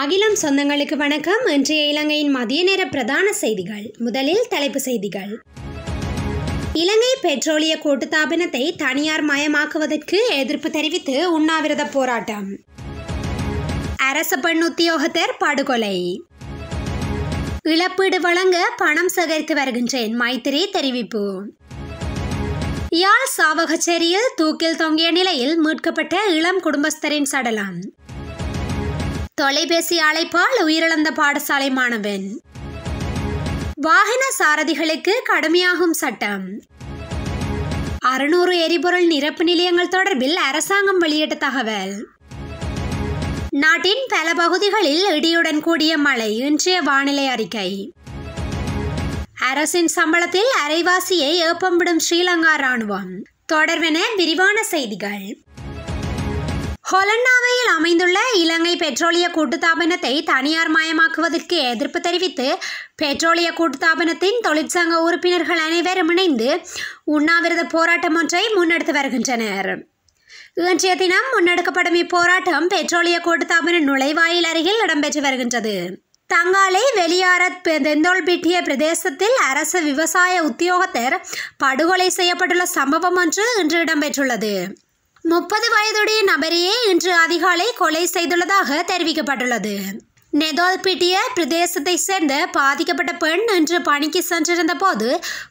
அகிலம் சொந்தங்களுக்கு வணக்கம் இன்றைய இலங்கையின் மதிய நேர பிரதான செய்திகள் முதலில் தலைப்பு செய்திகள் இலங்கை பெட்ரோலிய கூட்டுத்தாபனத்தை தனியார் மயமாக்குவதற்கு எதிர்ப்பு தெரிவித்து உண்ணாவிரத போராட்டம் அரச பெண் உத்தியோகத்தர் படுகொலை இழப்பீடு வழங்க பணம் சேகரித்து வருகின்றேன் மைத்திரி தெரிவிப்பு யாழ் சாவகச்சேரியில் தூக்கில் தொங்கிய நிலையில் மீட்கப்பட்ட இளம் குடும்பஸ்தரின் சடலம் தொலைபேசி அழைப்பால் உயிரிழந்த பாடசாலை மாணவன் வாகன சாரதிகளுக்கு கடுமையாகும் சட்டம் அறுநூறு எரிபொருள் நிரப்பு நிலையங்கள் தொடர்பில் அரசாங்கம் வெளியிட்ட தகவல் நாட்டின் பல பகுதிகளில் இடியுடன் கூடிய மழை இன்றைய வானிலை அறிக்கை அரசின் சம்பளத்தில் அரைவாசியை ஏப்பம்பிடும் ஸ்ரீலங்கா ராணுவம் தொடர்வென விரிவான செய்திகள் ஹொலண்டாவையில் அமைந்துள்ள இலங்கை பெட்ரோலிய கூட்டுத்தாபனத்தை தனியார் மயமாக்குவதற்கு எதிர்ப்பு தெரிவித்து பெட்ரோலிய கூட்டுத்தாபனத்தின் தொழிற்சங்க உறுப்பினர்கள் அனைவரும் இணைந்து உண்ணாவிரத போராட்டம் ஒன்றை முன்னெடுத்து வருகின்றனர் இன்றைய தினம் முன்னெடுக்கப்படும் இப்போராட்டம் பெட்ரோலிய கூட்டுத்தாபன நுழைவாயில் அருகில் இடம்பெற்று வருகின்றது தங்காலை வெளியாரத் தெந்தோல்பிட்டிய பிரதேசத்தில் அரசு விவசாய உத்தியோகத்தர் படுகொலை செய்யப்பட்டுள்ள சம்பவம் ஒன்று இன்று இடம்பெற்றுள்ளது முப்பது வயதுடைய நபரையே இன்று அதிகாலை கொலை செய்துள்ளதாக தெரிவிக்கப்பட்டுள்ளது நெதோல்பிட்டிய பிரதேசத்தை சேர்ந்த பாதிக்கப்பட்ட பெண் இன்று பணிக்கு சென்றிருந்த போது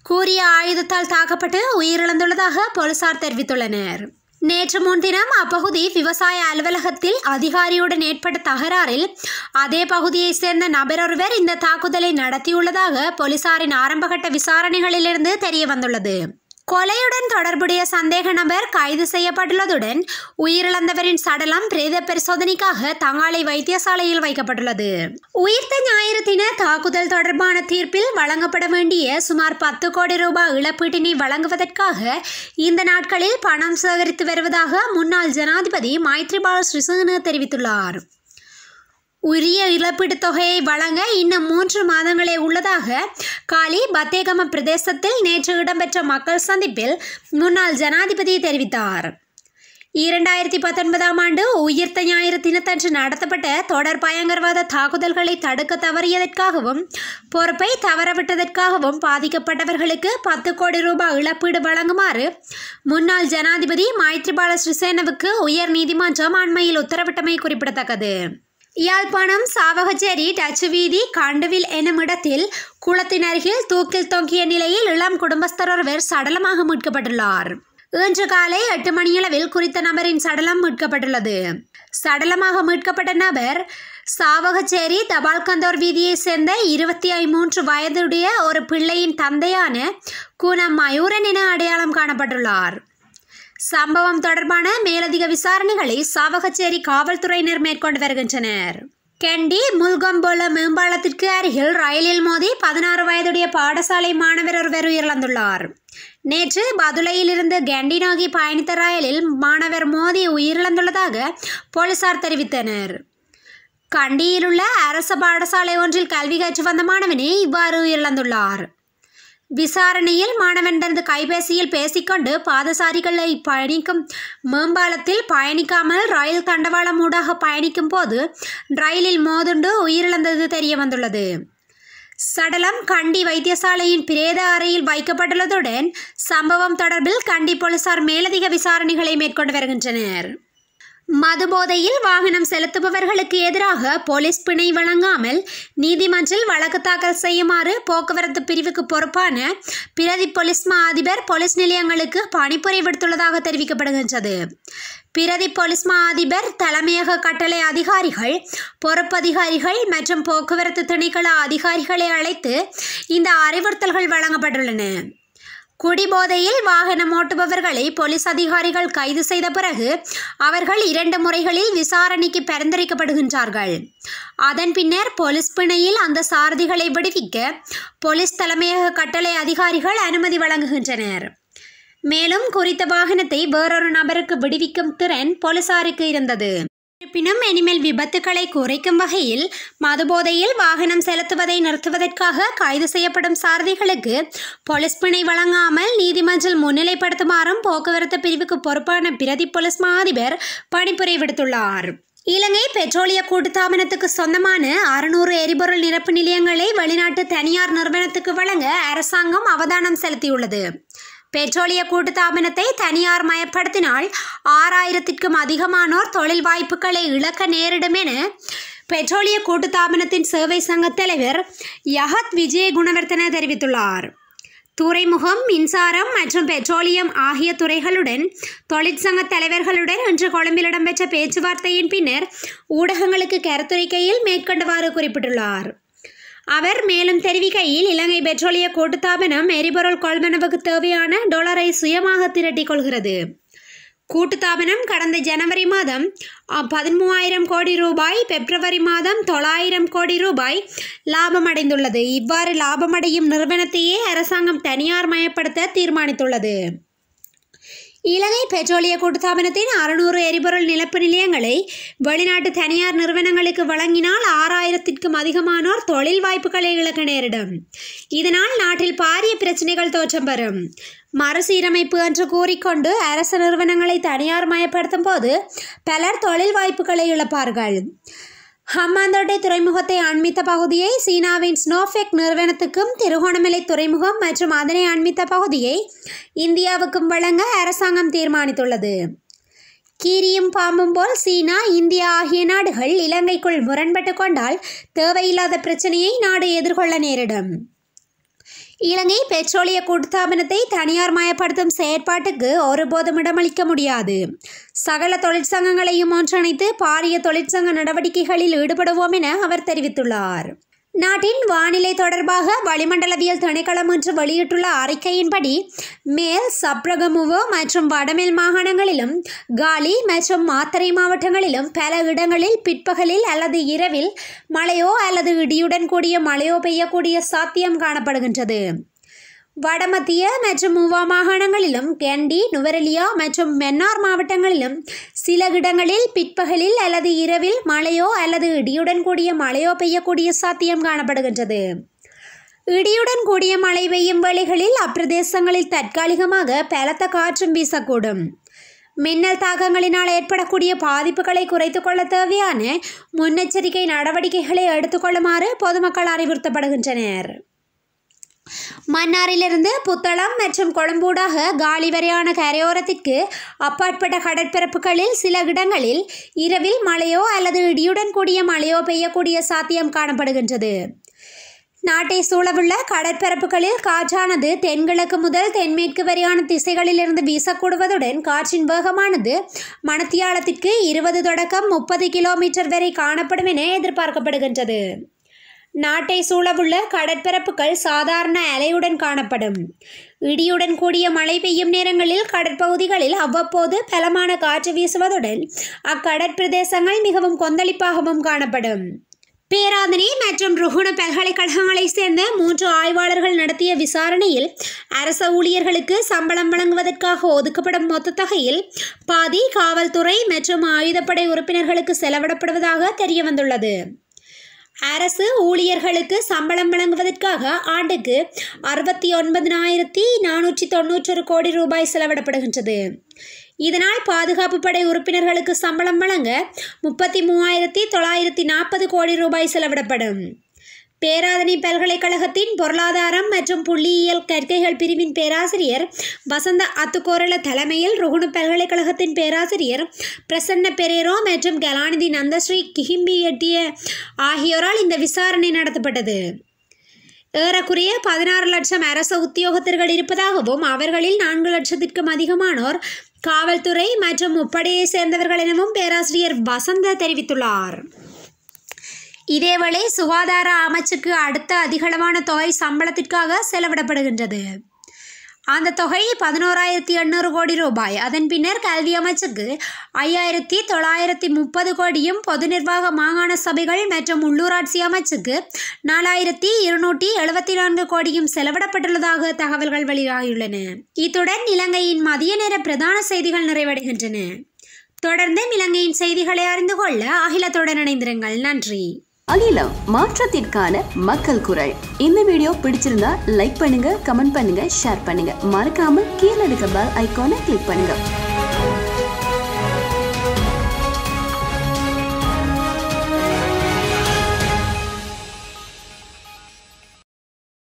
கூறிய ஆயுதத்தால் தாக்கப்பட்டு உயிரிழந்துள்ளதாக போலீசார் தெரிவித்துள்ளனர் நேற்று முன்தினம் அப்பகுதி விவசாய அலுவலகத்தில் அதிகாரியுடன் ஏற்பட்ட தகராறில் அதே பகுதியைச் சேர்ந்த நபர் ஒருவர் இந்த தாக்குதலை நடத்தியுள்ளதாக போலீசாரின் ஆரம்பகட்ட விசாரணைகளிலிருந்து தெரிய வந்துள்ளது கொலையுடன் தொடர்புடைய சந்தேக நபர் கைது செய்யப்பட்டுள்ளதுடன் உயிரிழந்தவரின் சடலம் பிரேத பரிசோதனைக்காக தங்காலை வைத்தியசாலையில் வைக்கப்பட்டுள்ளது உயிர்த்த ஞாயிறு தின தாக்குதல் தொடர்பான தீர்ப்பில் வழங்கப்பட வேண்டிய சுமார் பத்து கோடி ரூபாய் இழப்பீட்டினை வழங்குவதற்காக இந்த நாட்களில் பணம் சேகரித்து வருவதாக முன்னாள் ஜனாதிபதி மைத்ரிபால ஸ்ரீசேன தெரிவித்துள்ளார் உரிய இழப்பீடு தொகையை வழங்க இன்னும் மூன்று மாதங்களே உள்ளதாக காலி பத்தேகம பிரதேசத்தில் நேற்று இடம்பெற்ற மக்கள் சந்திப்பில் முன்னாள் ஜனாதிபதி தெரிவித்தார் இரண்டாயிரத்தி பத்தொன்பதாம் ஆண்டு உயிர்த்த ஞாயிறு தினத்தன்று நடத்தப்பட்ட தொடர் பயங்கரவாத தாக்குதல்களை தடுக்க தவறியதற்காகவும் பொறுப்பை தவறவிட்டதற்காகவும் பாதிக்கப்பட்டவர்களுக்கு பத்து கோடி ரூபாய் இழப்பீடு வழங்குமாறு முன்னாள் ஜனாதிபதி மைத்ரிபால சிறிசேனவுக்கு உயர் நீதிமன்றம் அண்மையில் உத்தரவிட்டமை குறிப்பிடத்தக்கது யாழ்ப்பாணம் சாவகச்சேரி டச்சு காண்டுவில் என்னுமிடத்தில் குளத்தின் அருகில் தூக்கில் தொங்கிய நிலையில் இளம் குடும்பஸ்தர் ஒருவர் சடலமாக மீட்கப்பட்டுள்ளார் இன்று காலை எட்டு மணியளவில் குறித்த நபரின் சடலம் மீட்கப்பட்டுள்ளது சடலமாக மீட்கப்பட்ட நபர் சாவகச்சேரி தபால்கந்தோர் வீதியை சேர்ந்த இருபத்தி ஐ மூன்று வயதுடைய ஒரு பிள்ளையின் தந்தையான குணம் மயூரன் என அடையாளம் காணப்பட்டுள்ளார் சம்பவம் தொடர்பான மேலதிக விசாரணைகளை சாவகச்சேரி காவல்துறையினர் மேற்கொண்டு வருகின்றனர் கெண்டி முல்கம்போல மேம்பாலத்திற்கு அருகில் ரயிலில் மோதி பதினாறு வயதுடைய பாடசாலை மாணவர் ஒருவர் உயிரிழந்துள்ளார் நேற்று பதுளையிலிருந்து கெண்டி நோக்கி பயணித்த ரயிலில் மாணவர் மோதி உயிரிழந்துள்ளதாக போலீசார் தெரிவித்தனர் கண்டியிலுள்ள அரசு பாடசாலை ஒன்றில் கல்வி கற்று வந்த மாணவனே இவ்வாறு உயிரிழந்துள்ளார் விசாரணையில் மாணவன் தனது கைபேசியில் பேசிக்கொண்டு பாதசாரிகளை பயணிக்கும் மேம்பாலத்தில் பயணிக்காமல் ரயில் தண்டவாளம் ஊடாக பயணிக்கும் போது ரயிலில் மோதுண்டு உயிரிழந்தது தெரிய வந்துள்ளது சடலம் கண்டி வைத்தியசாலையின் பிரேத அறையில் வைக்கப்பட்டுள்ளதுடன் சம்பவம் தொடர்பில் கண்டி போலீசார் மேலதிக விசாரணைகளை மேற்கொண்டு வருகின்றனர் மதுபோதையில் வாகனம் செலுத்துபவர்களுக்கு எதிராக போலீஸ் பிணை வழங்காமல் நீதிமன்றில் வழக்கு தாக்கல் செய்யுமாறு போக்குவரத்து பிரிவுக்கு பொறுப்பான பிரதி போலீஸ் மா அதிபர் போலீஸ் நிலையங்களுக்கு பணிப்புரை விடுத்துள்ளதாக தெரிவிக்கப்படுகின்றது பிரதி போலீஸ் மா அதிபர் தலைமையக கட்டளை அதிகாரிகள் பொறுப்பதிகாரிகள் மற்றும் போக்குவரத்து திணைக்கள அதிகாரிகளை அழைத்து இந்த அறிவுறுத்தல்கள் வழங்கப்பட்டுள்ளன குடிபோதையில் வாகனம் ஓட்டுபவர்களை போலீஸ் அதிகாரிகள் கைது செய்த பிறகு அவர்கள் இரண்டு முறைகளில் விசாரணைக்கு பரிந்துரைக்கப்படுகின்றார்கள் அதன் பின்னர் போலீஸ் பிணையில் அந்த சாரதிகளை விடுவிக்க போலீஸ் தலைமையக கட்டளை அதிகாரிகள் அனுமதி வழங்குகின்றனர் மேலும் குறித்த வாகனத்தை வேறொரு நபருக்கு விடுவிக்கும் திறன் போலீசாருக்கு இருந்தது இருப்பினும் இனிமேல் விபத்துக்களை குறைக்கும் வகையில் மதுபோதையில் வாகனம் செலுத்துவதை நிறுத்துவதற்காக கைது செய்யப்படும் சாரதிகளுக்கு போலீஸ் பிணை வழங்காமல் நீதிமன்றில் முன்னிலைப்படுத்துமாறும் போக்குவரத்து பிரிவுக்கு பொறுப்பான பிரதி போலீஸ் மா பணிப்புரை விடுத்துள்ளார் இலங்கை பெட்ரோலிய கூட்டுத்தாபனத்துக்கு சொந்தமான அறுநூறு எரிபொருள் நிரப்பு நிலையங்களை வெளிநாட்டு தனியார் நிறுவனத்துக்கு வழங்க அரசாங்கம் அவதானம் செலுத்தியுள்ளது பெட்ரோலிய கூட்டுத்தாபனத்தை தனியார் மயப்படுத்தினால் ஆறாயிரத்திற்கும் அதிகமானோர் தொழில் வாய்ப்புகளை இழக்க நேரிடும் என பெட்ரோலிய கூட்டுத்தாபனத்தின் சேவை சங்க தலைவர் யஹத் விஜய குணவர்த்தன தெரிவித்துள்ளார் துறைமுகம் மின்சாரம் மற்றும் பெட்ரோலியம் ஆகிய துறைகளுடன் தொழிற்சங்க தலைவர்களுடன் இன்று கொழும்பில் இடம்பெற்ற பேச்சுவார்த்தையின் பின்னர் ஊடகங்களுக்கு கருத்துரைக்கையில் மேற்கொண்டவாறு குறிப்பிட்டுள்ளார் அவர் மேலும் தெரிவிக்கையில் இலங்கை பெட்ரோலிய கூட்டுத்தாபனம் எரிபொருள் கொள்வனவுக்கு தேவையான டொலரை சுயமாக திரட்டிக் கொள்கிறது கூட்டுத்தாபனம் கடந்த ஜனவரி மாதம் பதிமூவாயிரம் கோடி ரூபாய் பிப்ரவரி மாதம் தொள்ளாயிரம் கோடி ரூபாய் லாபமடைந்துள்ளது இவ்வாறு லாபமடையும் நிறுவனத்தையே அரசாங்கம் தனியார் மயப்படுத்த தீர்மானித்துள்ளது இலங்கை பெட்ரோலிய கூட்டுத்தாபனத்தின் அறுநூறு எரிபொருள் நிலப்பு நிலையங்களை வெளிநாட்டு தனியார் நிறுவனங்களுக்கு வழங்கினால் ஆறாயிரத்திற்கும் அதிகமானோர் தொழில் வாய்ப்புகளை இழக்க நேரிடும் இதனால் நாட்டில் பாரிய பிரச்சனைகள் தோற்றம் பெறும் மறுசீரமைப்பு என்று கூறிக்கொண்டு அரசு நிறுவனங்களை தனியார் மயப்படுத்தும் போது பலர் தொழில் வாய்ப்புகளை இழப்பார்கள் ஹம்மாந்தோட்டை துறைமுகத்தை அண்மித்த பகுதியை சீனாவின் ஸ்னோஃபெக் நிறுவனத்துக்கும் திருகோணமலை துறைமுகம் மற்றும் அதனை அண்மித்த பகுதியை இந்தியாவுக்கும் வழங்க அரசாங்கம் தீர்மானித்துள்ளது கீரியும் பாம்பும் போல் சீனா இந்தியா ஆகிய நாடுகள் இலங்கைக்குள் முரண்பட்டு கொண்டால் தேவையில்லாத பிரச்சனையை நாடு எதிர்கொள்ள நேரிடும் இலங்கை பெட்ரோலிய கூட்டுத்தாபனத்தை தனியார் மயப்படுத்தும் செயற்பாட்டுக்கு ஒருபோதும் இடமளிக்க முடியாது சகல தொழிற்சங்கங்களையும் ஒன்றிணைத்து பாரிய தொழிற்சங்க நடவடிக்கைகளில் ஈடுபடுவோம் என அவர் தெரிவித்துள்ளார் நாட்டின் வானிலை தொடர்பாக வளிமண்டலவியல் திணைக்களம் ஒன்று வெளியிட்டுள்ள அறிக்கையின்படி மேல் சப்ரகமுவோ மற்றும் வடமேல் மாகாணங்களிலும் காலி மற்றும் மாத்தரை மாவட்டங்களிலும் பல இடங்களில் பிற்பகலில் அல்லது இரவில் மழையோ அல்லது இடியுடன் கூடிய மழையோ பெய்யக்கூடிய சாத்தியம் காணப்படுகின்றது வடமத்திய மற்றும் மூவா மாகாணங்களிலும் கேண்டி நுவரெலியா மற்றும் மென்னார் மாவட்டங்களிலும் சில இடங்களில் பிற்பகலில் அல்லது இரவில் மழையோ அல்லது இடியுடன் கூடிய மழையோ பெய்யக்கூடிய சாத்தியம் காணப்படுகின்றது இடியுடன் கூடிய மழை பெய்யும் வழிகளில் அப்பிரதேசங்களில் தற்காலிகமாக பலத்த காற்றும் வீசக்கூடும் மின்னல் தாக்கங்களினால் ஏற்படக்கூடிய பாதிப்புகளை குறைத்து கொள்ள தேவையான முன்னெச்சரிக்கை நடவடிக்கைகளை எடுத்துக்கொள்ளுமாறு பொதுமக்கள் அறிவுறுத்தப்படுகின்றனர் மன்னாரிலிருந்து புத்தளம் மற்றும் கொழும்பூடாக காலி வரையான கரையோரத்திற்கு அப்பாற்பட்ட கடற்பரப்புகளில் சில இடங்களில் இரவில் மழையோ அல்லது இடியுடன் கூடிய மழையோ பெய்யக்கூடிய சாத்தியம் காணப்படுகின்றது நாட்டை சூழவுள்ள கடற்பரப்புகளில் காற்றானது தென்கிழக்கு முதல் தென்மேற்கு வரையான திசைகளிலிருந்து வீசக்கூடுவதுடன் காற்றின் வேகமானது மணத்தியாலத்திற்கு இருபது தொடக்கம் முப்பது கிலோமீட்டர் வரை காணப்படும் என எதிர்பார்க்கப்படுகின்றது நாட்டை சூழவுள்ள கடற்பரப்புகள் சாதாரண அலையுடன் காணப்படும் இடியுடன் கூடிய மழை பெய்யும் நேரங்களில் கடற்பகுதிகளில் அவ்வப்போது பலமான காற்று வீசுவதுடன் அக்கடற்பிரதேசங்கள் மிகவும் கொந்தளிப்பாகவும் காணப்படும் பேராதனை மற்றும் ருகுண பல்கலைக்கழகங்களைச் சேர்ந்த மூன்று ஆய்வாளர்கள் நடத்திய விசாரணையில் அரச ஊழியர்களுக்கு சம்பளம் வழங்குவதற்காக ஒதுக்கப்படும் மொத்த தொகையில் பாதி காவல்துறை மற்றும் ஆயுதப்படை உறுப்பினர்களுக்கு செலவிடப்படுவதாக தெரியவந்துள்ளது அரசு ஊழியர்களுக்கு சம்பளம் வழங்குவதற்காக ஆண்டுக்கு அறுபத்தி ஒன்பதினாயிரத்தி நானூற்றி ஒரு கோடி ரூபாய் செலவிடப்படுகின்றது இதனால் பாதுகாப்பு படை உறுப்பினர்களுக்கு சம்பளம் வழங்க முப்பத்தி மூவாயிரத்தி தொள்ளாயிரத்தி நாற்பது கோடி ரூபாய் செலவிடப்படும் பேராதனை பல்கலைக்கழகத்தின் பொருளாதாரம் மற்றும் புள்ளியியல் கற்கைகள் பிரிவின் பேராசிரியர் வசந்த அத்துக்கோரள தலைமையில் ருகுணு பல்கலைக்கழகத்தின் பேராசிரியர் பிரசன்ன பெரேரோ மற்றும் கலாநிதி நந்தஸ்ரீ கிஹிம்பி எட்டிய ஆகியோரால் இந்த விசாரணை நடத்தப்பட்டது ஏறக்குறைய பதினாறு லட்சம் அரச உத்தியோகத்தர்கள் இருப்பதாகவும் அவர்களில் நான்கு லட்சத்திற்கும் அதிகமானோர் காவல்துறை மற்றும் முப்படையை சேர்ந்தவர்கள் எனவும் பேராசிரியர் வசந்த தெரிவித்துள்ளார் இதேவேளை சுகாதார அமைச்சுக்கு அடுத்த அதிகளவான தொகை சம்பளத்திற்காக செலவிடப்படுகின்றது அந்த தொகை பதினோராயிரத்தி எண்ணூறு கோடி ரூபாய் அதன் பின்னர் கல்வி அமைச்சுக்கு ஐயாயிரத்தி தொள்ளாயிரத்தி முப்பது கோடியும் பொது நிர்வாக மாகாண சபைகள் மற்றும் உள்ளூராட்சி அமைச்சுக்கு நாலாயிரத்தி இருநூற்றி எழுபத்தி நான்கு கோடியும் செலவிடப்பட்டுள்ளதாக தகவல்கள் வெளியாகியுள்ளன இத்துடன் இலங்கையின் மதிய நேர பிரதான செய்திகள் நிறைவடைகின்றன தொடர்ந்து இலங்கையின் செய்திகளை அறிந்து கொள்ள அகிலத்துடன் இணைந்திருங்கள் நன்றி அகிலம் மாற்றத்திற்கான மக்கள் குரல் இந்த வீடியோ பிடிச்சிருந்தா லைக் பண்ணுங்க கமெண்ட் பண்ணுங்க ஷேர் பண்ணுங்க மறக்காம கீழே இருக்க பெல் ஐக்கானை கிளிக் பண்ணுங்க